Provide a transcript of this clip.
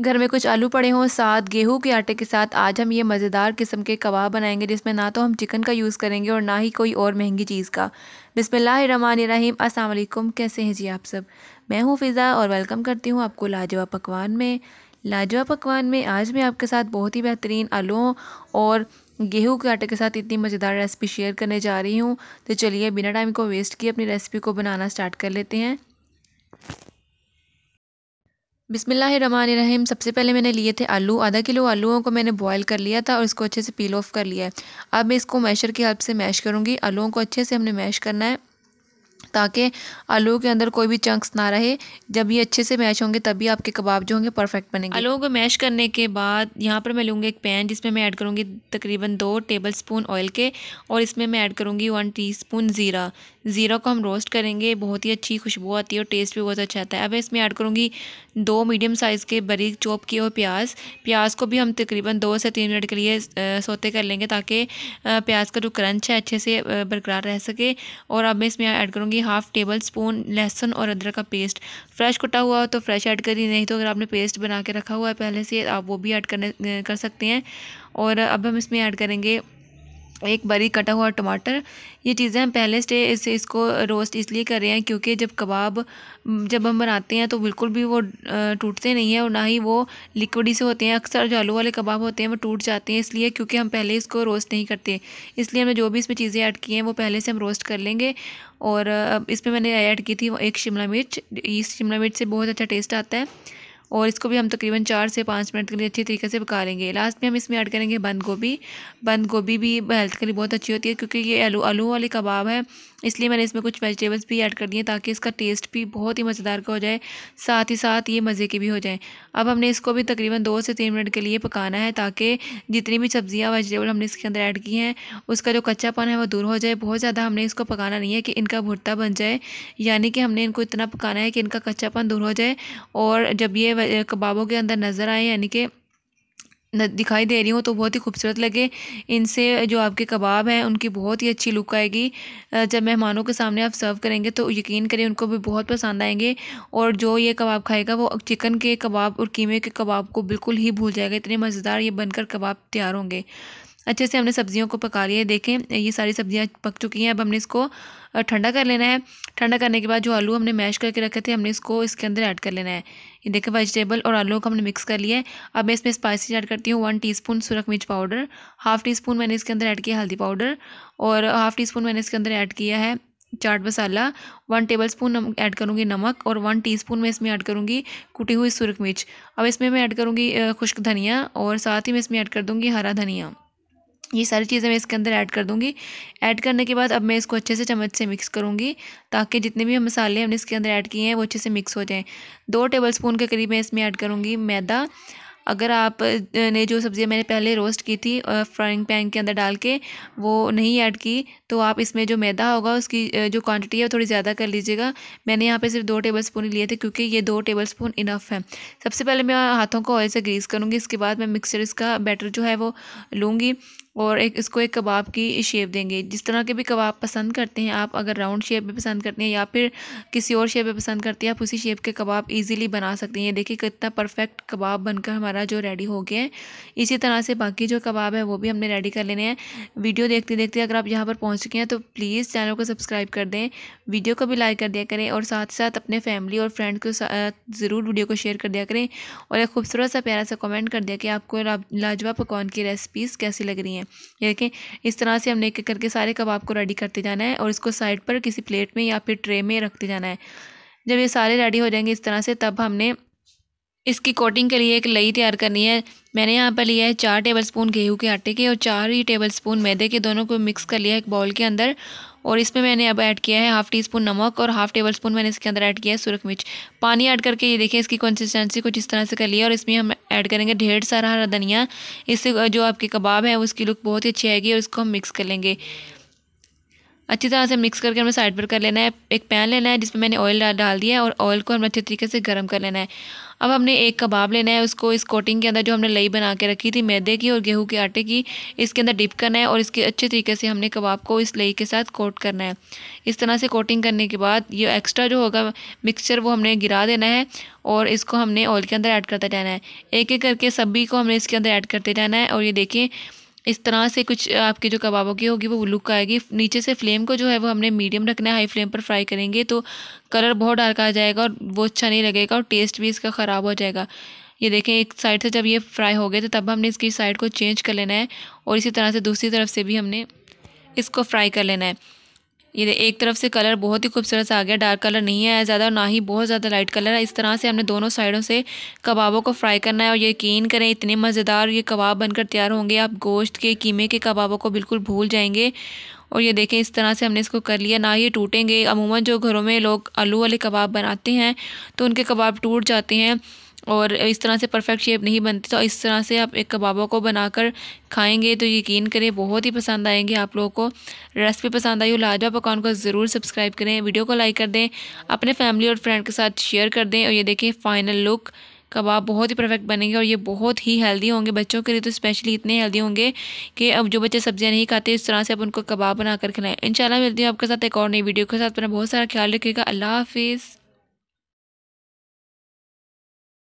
घर में कुछ आलू पड़े हों साथ गेहूं के आटे के साथ आज हम ये मज़ेदार किस्म के कबाब बनाएंगे जिसमें ना तो हम चिकन का यूज़ करेंगे और ना ही कोई और महंगी चीज़ का बिसमीम अस्सलाम कैसे हैं जी आप सब मैं हूँ फ़िज़ा और वेलकम करती हूँ आपको लाजवाब पकवान में लाजवाब पकवान में आज मैं आपके साथ बहुत ही बेहतरीन आलूओं और गेहूँ के आटे के साथ इतनी मज़ेदार रेसिपी शेयर करने जा रही हूँ तो चलिए बिना टाइम को वेस्ट किए अपनी रेसिपी को बनाना स्टार्ट कर लेते हैं बिसमीम सबसे पहले मैंने लिए थे आलू आधा किलो आलूओं को मैंने बॉईल कर लिया था और इसको अच्छे से पील ऑफ कर लिया है अब मैं इसको मैशर की हेल्प से मैश करूँगी आलूओं को अच्छे से हमने मैश करना है ताकि आलू के अंदर कोई भी चंक्स ना रहे जब ये अच्छे से मैश होंगे तभी आपके कबाब जो होंगे परफेक्ट बनेंगे आलू को मैश करने के बाद यहाँ पर मैं लूँगी एक पैन जिसमें मैं ऐड करूँगी तकरीबन दो टेबल स्पून ऑयल के और इसमें मैं ऐड करूँगी वन टी स्पून ज़ीरा ज़ीरा को हम रोस्ट करेंगे बहुत ही अच्छी खुशबू आती है और टेस्ट भी बहुत अच्छा आता है अब इसमें ऐड करूँगी दो मीडियम साइज़ के बरीक चॉप किए हुए प्याज प्याज को भी हम तकरीबन दो से तीन मिनट के लिए सोते कर लेंगे ताकि प्याज का जो क्रंच है अच्छे से बरकरार रह सके और अब मैं इसमें ऐड करूँगी हाफ़ टेबल स्पून लहसुन और अदरक का पेस्ट फ्रेश कुटा हुआ हो तो फ्रेश ऐड करिए नहीं तो अगर आपने पेस्ट बना के रखा हुआ है पहले से आप वो भी ऐड करने कर सकते हैं और अब हम इसमें ऐड करेंगे एक बरी कटा हुआ टमाटर ये चीज़ें हम पहले से इस इसको रोस्ट इसलिए कर रहे हैं क्योंकि जब कबाब जब हम बनाते हैं तो बिल्कुल भी वो टूटते नहीं हैं और ना ही वो लिक्विडी से होते हैं अक्सर जो आलू वाले कबाब होते हैं वो टूट जाते हैं इसलिए क्योंकि हम पहले इसको रोस्ट नहीं करते इसलिए हमने जो भी इसमें चीज़ें ऐड की हैं वो पहले से हम रोस्ट कर लेंगे और इसमें मैंने ऐड की थी एक शिमला मिर्च इस शिमला मिर्च से बहुत अच्छा टेस्ट आता है और इसको भी हम तकरीबन चार से पाँच मिनट के लिए अच्छी तरीके से पका लेंगे लास्ट में हम इसमें ऐड करेंगे बंद गोभी बंद गोभी भी हेल्थ के लिए बहुत अच्छी होती है क्योंकि ये आलू आलू वाले कबाब है इसलिए मैंने इसमें कुछ वेजिटेबल्स भी ऐड कर दिए ताकि इसका टेस्ट भी बहुत ही मज़ेदार का हो जाए साथ ही साथ ये मज़े के भी हो जाए अब हमने इसको भी तकरीबन दो से तीन मिनट के लिए पकाना है ताकि जितनी भी सब्ज़ियाँ वेजिटेबल हमने इसके अंदर ऐड की हैं उसका जो कच्चापन है वो दूर हो जाए बहुत ज़्यादा हमने इसको पकाना नहीं है कि इनका भुरता बन जाए यानी कि हमने इनको इतना पकाना है कि इनका कच्चापन दूर हो जाए और जब ये कबाबों के अंदर नज़र आए यानी कि दिखाई दे रही हूँ तो बहुत ही खूबसूरत लगे इनसे जो आपके कबाब हैं उनकी बहुत ही अच्छी लुक आएगी जब मेहमानों के सामने आप सर्व करेंगे तो यकीन करें उनको भी बहुत पसंद आएंगे और जो ये कबाब खाएगा वो चिकन के कबाब और कीमे के कबाब को बिल्कुल ही भूल जाएगा इतने मज़ेदार ये बनकर कबाब तैयार होंगे अच्छे से हमने सब्जियों को पका लिया है देखें ये सारी सब्जियां पक चुकी हैं अब हमने इसको ठंडा कर लेना है ठंडा करने के बाद जो आलू हमने मैश करके रखे थे हमने इसको इसके अंदर ऐड कर लेना है ये देखें वेजिटेबल और आलू को हमने मिक्स कर लिया है अब मैं इसमें स्पाइसी ऐड करती हूँ वन टी स्पून सुरख मिर्च पाउडर हाफ़ टी स्पून मैंने इसके अंदर ऐड किया हल्दी पाउडर और हाफ़ टी स्पून मैंने इसके अंदर ऐड किया है chaat masala one tablespoon add करूँगी नमक और वन टीस्पून मैं इसमें ऐड करूँगी कुटी हुई सुरख मिर्च अब इसमें मैं ऐड करूँगी खुश्क धनिया और साथ ही मैं इसमें ऐड कर दूँगी हरा धनिया ये सारी चीज़ें मैं इसके अंदर ऐड कर दूँगी ऐड करने के बाद अब मैं इसको अच्छे से चम्मच से मिक्स करूँगी ताकि जितने भी मसाले हमने इसके अंदर ऐड किए हैं वो अच्छे से मिक्स हो जाएँ दो स्पून के करीब मैं इसमें ऐड करूँगी मैदा अगर आप ने जो सब्ज़ियाँ मैंने पहले रोस्ट की थी फ्राइंग पैन के अंदर डाल के वो नहीं ऐड की तो आप इसमें जो मैदा होगा उसकी जो क्वांटिटी है वो थोड़ी ज़्यादा कर लीजिएगा मैंने यहाँ पे सिर्फ दो टेबल स्पून लिए थे क्योंकि ये दो टेबल स्पून इनफ है सबसे पहले मैं हाथों को ऑयल से ग्रीस करूँगी इसके बाद मैं मिक्सचर इसका बैटर जो है वो लूँगी और एक इसको एक कबाब की शेप देंगे जिस तरह के भी कबाब पसंद करते हैं आप अगर राउंड शेप में पसंद करते हैं या फिर किसी और शेप में पसंद करते हैं आप उसी शेप के कबाब इजीली बना सकते हैं ये देखिए कितना परफेक्ट कबाब बनकर हमारा जो रेडी हो गया है इसी तरह से बाकी जो कबाब है वो भी हमने रेडी कर लेने हैं वीडियो देखते देखते अगर आप यहाँ पर पहुँच चुके हैं तो प्लीज़ चैनल को सब्सक्राइब कर दें वीडियो को भी लाइक कर दिया करें और साथ साथ अपने फैमिली और फ्रेंड के साथ ज़रूर वीडियो को शेयर कर दिया करें और एक खूबसूरत सा प्यारा सा कमेंट कर दिया कि आपको लाजवाब पकवान की रेसिपीज़ कैसी लग रही हैं हैं ये देखें इस तरह से हमने एक एक करके सारे कबाब को रेडी करते जाना है और इसको साइड पर किसी प्लेट में या फिर ट्रे में रखते जाना है जब ये सारे रेडी हो जाएंगे इस तरह से तब हमने इसकी कोटिंग के लिए एक लई तैयार करनी है मैंने यहाँ पर लिया है चार टेबलस्पून गेहूं के आटे के और चार ही टेबलस्पून मैदे के दोनों को मिक्स कर लिया एक बाउल के अंदर और इसमें मैंने अब ऐड किया है हाफ़ टी स्पून नमक और हाफ़ टेबल स्पून मैंने इसके अंदर ऐड किया है सुरख मिर्च पानी ऐड करके ये देखें इसकी कंसिस्टेंसी कुछ इस तरह से कर लिया और इसमें हम ऐड करेंगे ढेर सारा हरा धनिया इससे जो आपके कबाब है उसकी लुक बहुत ही अच्छी आएगी और इसको हम मिक्स कर लेंगे अच्छी तरह से मिक्स करके हमें साइड पर कर लेना है एक पैन लेना है जिसमें मैंने ऑयल डाल डाल दिया है और ऑयल को हमें अच्छे तरीके से गर्म कर लेना है अब हमने एक कबाब लेना है उसको इस कोटिंग के अंदर जो हमने लई बना के रखी थी मैदे की और गेहूँ के आटे की इसके अंदर डिप करना है और इसके अच्छे तरीके से हमने कबाब को इस लई के साथ कोट करना है इस तरह से कोटिंग करने के बाद ये एक्स्ट्रा जो होगा मिक्सचर वो हमने गिरा देना है और इसको हमने ऑयल के अंदर ऐड करते जाना है एक एक करके सभी को हमने इसके अंदर ऐड करते जाना है और ये देखिए इस तरह से कुछ आपकी जो कबाबों की होगी वो लुक आएगी नीचे से फ्लेम को जो है वो हमने मीडियम रखना है हाई फ्लेम पर फ्राई करेंगे तो कलर बहुत डार्क आ जाएगा और वो अच्छा नहीं लगेगा और टेस्ट भी इसका ख़राब हो जाएगा ये देखें एक साइड से जब ये फ्राई हो गए तो तब हमने इसकी साइड को चेंज कर लेना है और इसी तरह से दूसरी तरफ से भी हमने इसको फ्राई कर लेना है ये एक तरफ से कलर बहुत ही खूबसूरत सा आ गया डार्क कलर नहीं आया ज़्यादा ना ही बहुत ज़्यादा लाइट कलर है इस तरह से हमने दोनों साइडों से कबाबों को फ्राई करना है और यकीन करें इतने मज़ेदार ये कबाब बनकर तैयार होंगे आप गोश्त के कीमे के कबाबों को बिल्कुल भूल जाएंगे और ये देखें इस तरह से हमने इसको कर लिया ना ये टूटेंगे अमूमन जो घरों में लोग आलू वाले कबाब बनाते हैं तो उनके कबाब टूट जाते हैं और इस तरह से परफेक्ट शेप नहीं बनती तो इस तरह से आप एक कबाबों को बनाकर खाएंगे तो यकीन करें बहुत ही पसंद आएंगे आप लोगों को रेसिपी पसंद आई हो लाजवाब पकवान को ज़रूर सब्सक्राइब करें वीडियो को लाइक कर दें अपने फैमिली और फ्रेंड के साथ शेयर कर दें और ये देखें फाइनल लुक कबाब बहुत ही परफेक्ट बनेंगे और ये बहुत ही हेल्दी होंगे बच्चों के लिए तो स्पेशली इतने हेल्दी होंगे कि अब जो बच्चे सब्जियां नहीं खाते इस तरह से आप उनको कबाब बनाकर खिलाएं इंशाल्लाह मिलती हूँ आपके साथ एक और नई वीडियो के साथ अपना बहुत सारा ख्याल रखिएगा अल्लाह हाफिज़